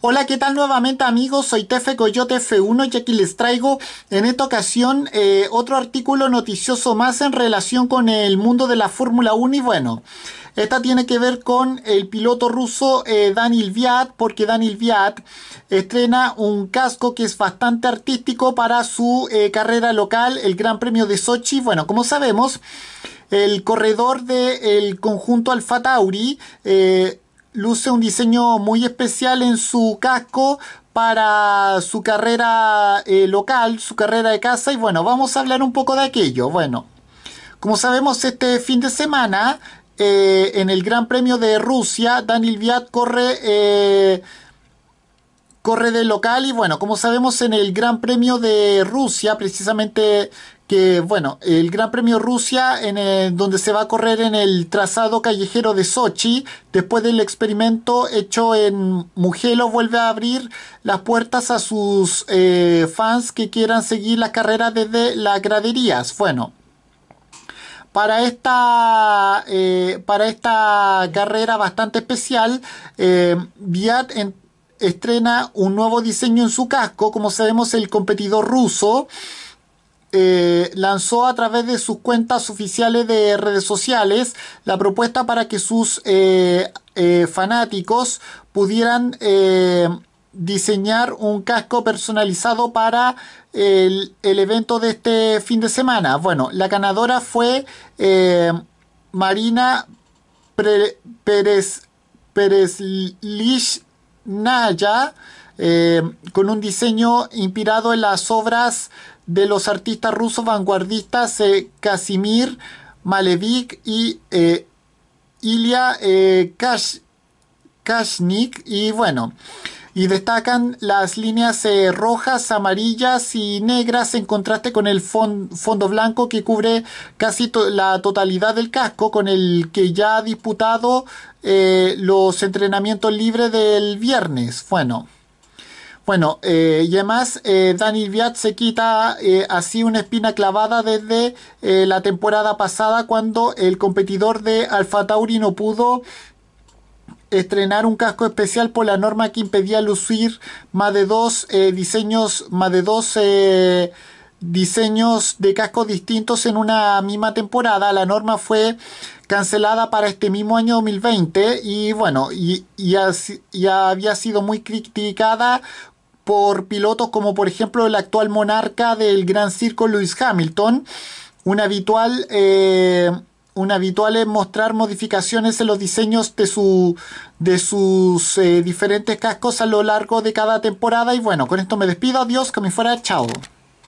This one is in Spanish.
Hola, ¿qué tal nuevamente amigos? Soy Tefe Coyote F1 y aquí les traigo en esta ocasión eh, otro artículo noticioso más en relación con el mundo de la Fórmula 1 y bueno, esta tiene que ver con el piloto ruso eh, Daniel Viat porque Daniel Viat estrena un casco que es bastante artístico para su eh, carrera local, el Gran Premio de Sochi. Bueno, como sabemos, el corredor del el conjunto Alfa Tauri eh, luce un diseño muy especial en su casco para su carrera eh, local, su carrera de casa y bueno, vamos a hablar un poco de aquello. Bueno, como sabemos este fin de semana eh, en el Gran Premio de Rusia, Daniel Viat corre... Eh, corre de local y bueno, como sabemos en el Gran Premio de Rusia, precisamente que bueno, el Gran Premio Rusia, en eh, donde se va a correr en el trazado callejero de Sochi, después del experimento hecho en Mugello, vuelve a abrir las puertas a sus eh, fans que quieran seguir la carrera desde las graderías. Bueno, para esta, eh, para esta carrera bastante especial, eh, Viat estrena un nuevo diseño en su casco, como sabemos el competidor ruso. Eh, lanzó a través de sus cuentas oficiales de redes sociales la propuesta para que sus eh, eh, fanáticos pudieran diseñar un casco personalizado para el, evento de este fin de semana. Bueno, la ganadora fue Marina Pérez, Pérez Naya... Eh, con un diseño inspirado en las obras de los artistas rusos vanguardistas eh, Casimir Malevich y eh, Ilya Kashnik. Y bueno, y destacan las líneas rojas, amarillas y negras en contraste con el fondo blanco que cubre casi la totalidad del casco con el que ya ha disputado los entrenamientos libres del viernes. Bueno. Bueno, eh, y además Daniel eh, Dani se quita eh, así una espina clavada desde la temporada pasada cuando el competidor de Alfa Tauri no pudo estrenar un casco especial por la norma que impedía lucir más de dos diseños, más de dos diseños de cascos distintos en una misma temporada. La norma fue cancelada para este mismo año 2020 y bueno, y, y, ya había sido muy criticada por pilotos como por ejemplo el actual monarca del Gran Circo Lewis Hamilton. Un habitual, eh, un habitual es mostrar modificaciones en los diseños de, su, de sus eh, diferentes cascos a lo largo de cada temporada. Y bueno, con esto me despido. Adiós, que me fuera. Chao.